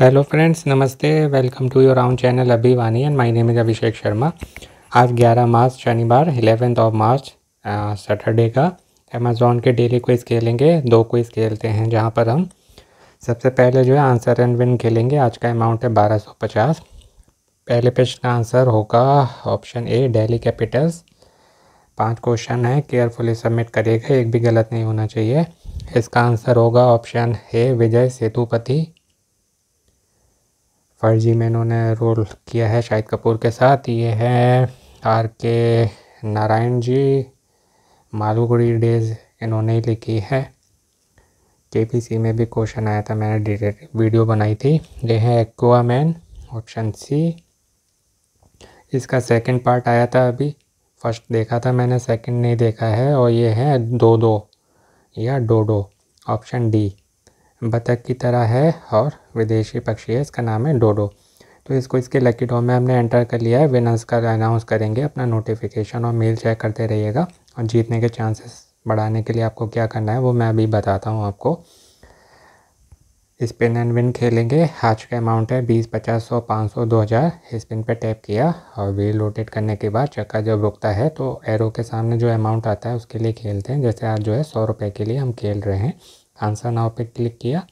hello friends नमस्ते welcome to your own channel अभी वानी and my name is Abhishek Sharma आज 11 मार्च शनिवार इलेवेंथ ऑफ मार्च सैटरडे का अमेज़ोन के डेली क्विज खेलेंगे दो क्विज खेलते हैं जहां पर हम सबसे पहले जो है आंसर एंड विन खेलेंगे आज का अमाउंट है 1250 पहले प्रश्न का आंसर होगा ऑप्शन ए डेली कैपिटल्स पाँच क्वेश्चन है केयरफुली सबमिट करिएगा एक भी गलत नहीं होना चाहिए इसका आंसर होगा ऑप्शन ए विजय सेतुपति फर्जी में इन्होंने रोल किया है शाहिद कपूर के साथ ये है आर के नारायण जी मालूगुड़ी डेज़ इन्होंने ही लिखी है के में भी क्वेश्चन आया था मैंने वीडियो बनाई थी ये है एक्वा मैन ऑप्शन सी इसका सेकंड पार्ट आया था अभी फर्स्ट देखा था मैंने सेकंड नहीं देखा है और ये है दो दो या डोडो ऑप्शन डी बतख की तरह है और विदेशी पक्षी है इसका नाम है डोडो तो इसको इसके लकी डॉ में हमने एंटर कर लिया है विनर्स का अनाउंस करेंगे अपना नोटिफिकेशन और मेल चेक करते रहिएगा और जीतने के चांसेस बढ़ाने के लिए आपको क्या करना है वो मैं अभी बताता हूँ आपको स्पिन एंड विन खेलेंगे हाज का अमाउंट है बीस पचास सौ पाँच सौ दो हज़ार स्पिन पर टैप किया और व्हील रोटेट करने के बाद चक्का जब रुकता है तो एरो के सामने जो अमाउंट आता है उसके लिए खेलते हैं जैसे आज जो है सौ रुपये के लिए हम खेल रहे हैं आंसर नाव पे क्लिक किया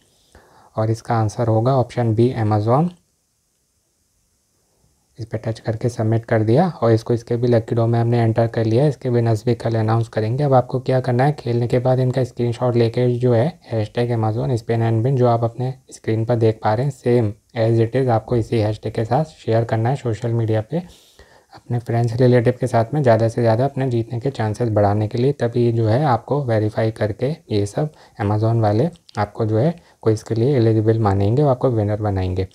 और इसका आंसर होगा ऑप्शन बी अमेज़ोन इस पर टच करके सबमिट कर दिया और इसको इसके भी लकी डो में हमने एंटर कर लिया इसके भी नज़बी कल अनाउंस करेंगे अब आपको क्या करना है खेलने के बाद इनका स्क्रीनशॉट लेके जो है hashtag Amazon spin and win जो आप अपने स्क्रीन पर देख पा रहे हैं सेम एज इट इज़ आपको इसी हैश टैग के साथ शेयर करना है सोशल मीडिया पर अपने फ्रेंड्स रिलेटिव के साथ में ज़्यादा से ज़्यादा अपने जीतने के चांसेस बढ़ाने के लिए तभी जो है आपको वेरीफाई करके ये सब अमेज़ोन वाले आपको जो है कोई इसके लिए एलिजिबल मानेंगे और आपको विनर बनाएंगे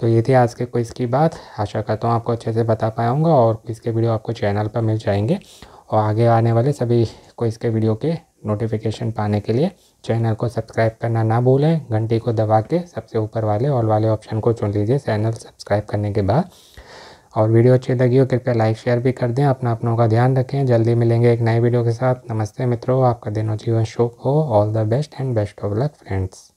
तो ये थी आज के कोई इसकी बात आशा करता हूँ आपको अच्छे से बता पाऊँगा और इसके वीडियो आपको चैनल पर मिल जाएंगे और आगे आने वाले सभी को इसके वीडियो के नोटिफिकेशन पाने के लिए चैनल को सब्सक्राइब करना ना भूलें घंटी को दबा के सबसे ऊपर वाले ऑल वाले ऑप्शन को चुन लीजिए चैनल सब्सक्राइब करने के बाद और वीडियो अच्छी लगी हो कृपया लाइक शेयर भी कर दें अपना अपनों का ध्यान रखें जल्दी मिलेंगे एक नए वीडियो के साथ नमस्ते मित्रों आपका दिनों जीवन शुभ हो all the best and best of luck friends